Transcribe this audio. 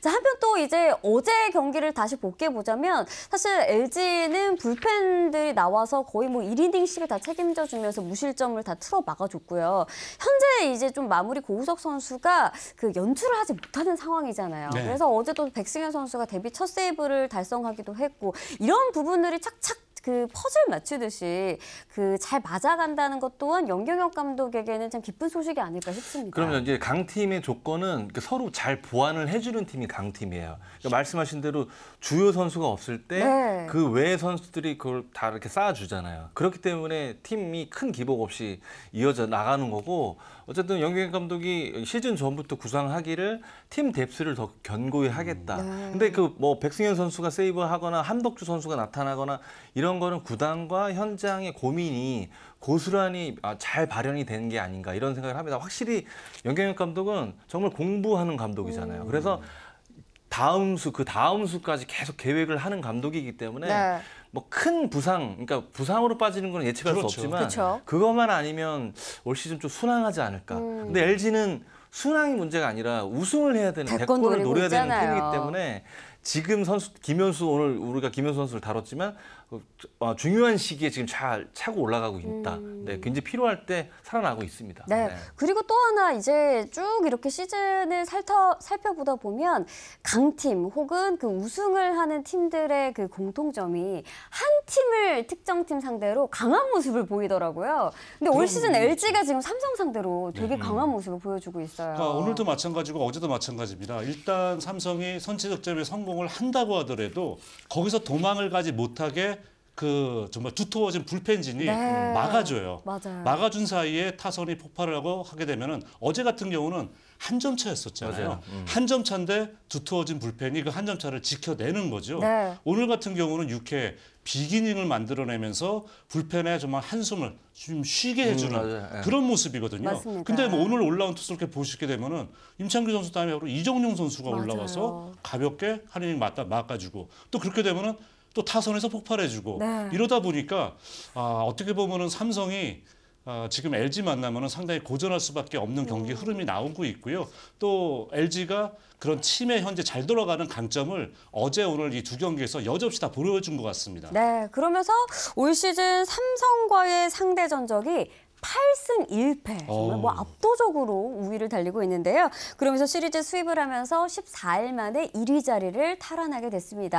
자, 한편 또 이제 어제 경기를 다시 복귀해 보자면 사실 LG는 불펜들이 나와서 거의 뭐 1이닝씩을 다 책임져 주면서 무실점을 다 틀어 막아줬고요. 현재 이제 좀 마무리 고우석 선수가 그연출을 하지 못하는 상황이잖아요. 네. 그래서 어제도 백승현 선수가 데뷔 첫 세이브를 달성하기도 했고 이런 부분들이 착착 그 퍼즐 맞추듯이 그 잘 맞아간다는 것 또한 연경혁 감독에게는 참 기쁜 소식이 아닐까 싶습니다. 그러면 이제 강 팀의 조건은 그러니까 서로 잘 보완을 해주는 팀이 강 팀이에요. 그러니까 말씀하신 대로 주요 선수가 없을 때그 네. 외의 선수들이 그걸 다 이렇게 쌓아주잖아요. 그렇기 때문에 팀이 큰 기복 없이 이어져 나가는 거고 어쨌든 연경혁 감독이 시즌 전부터 구상하기를 팀 뎁스를 더 견고히 하겠다. 음. 네. 근데 그 뭐 백승현 선수가 세이브하거나 함덕주 선수가 나타나거나 이런 중 거는 구단과 현장의 고민이 고스란히 아, 잘 발현이 되는 게 아닌가 이런 생각을 합니다. 확실히 연경혁 감독은 정말 공부하는 감독이잖아요. 음. 그래서 다음 수, 그 다음 수까지 계속 계획을 하는 감독이기 때문에 네. 뭐큰 부상, 그러니까 부상으로 빠지는 건 예측할 그렇죠. 수 없지만 그렇 그것만 아니면 올 시즌 좀 순항하지 않을까. 음. 근데 LG는 순항이 문제가 아니라 우승을 해야 되는 대권 대권을 노려야 있잖아요. 되는 팀이기 때문에 지금 선수 김현수 오늘 우리가 김현수 선수를 다뤘지만 어, 어, 중요한 시기에 지금 잘 차고 올라가고 있다. 음. 네, 굉장히 필요할 때 살아나고 있습니다. 네. 네. 그리고 또 하나 이제 쭉 이렇게 시즌을 살펴 살펴보다 보면 강팀 혹은 그 우승을 하는 팀들의 그 공통점이 한 팀을 특정 팀 상대로 강한 모습을 보이더라고요. 근데 올 시즌 LG가 네. 지금 삼성 상대로 되게 네. 강한 모습을 보여주고 있어요. 그러니까 오늘도 마찬가지고 어제도 마찬가지입니다. 일단 삼성이 선취 득점에 성공을 한다고 하더라도 거기서 도망을 가지 못하게 그 정말 두터워진 불펜진이 네. 막아줘요. 맞아요. 막아준 사이에 타선이 폭발을 하고 하게 되면은 어제 같은 경우는 한 점 차였었잖아요. 음. 한점 차인데 두터워진 불펜이 그 한 점 차를 지켜내는 거죠. 네. 오늘 같은 경우는 6회 비기닝을 만들어내면서 불펜에 정말 한숨을 좀 쉬게 음, 해주는 음, 그런 모습이거든요. 맞습니다. 근데 뭐 오늘 올라온 투수 이렇게 보시게 되면은 임창규 선수 다음에 바로 이정용 선수가 맞아요. 올라와서 가볍게 한 이닝 맞다 막아주고 또 그렇게 되면은 또 타선에서 폭발해주고 네. 이러다 보니까 아, 어떻게 보면은 삼성이 아, 지금 LG 만나면은 상당히 고전할 수밖에 없는 네. 경기 흐름이 나오고 있고요. 또 LG가 그런 팀의 현재 잘 돌아가는 강점을 어제 오늘 이 두 경기에서 여지없이 다 보여준 것 같습니다. 네, 그러면서 올 시즌 삼성과의 상대 전적이 8승 1패 정말 뭐 압도적으로 우위를 달리고 있는데요. 그러면서 시리즈 수입을 하면서 14일 만에 1위 자리를 탈환하게 됐습니다.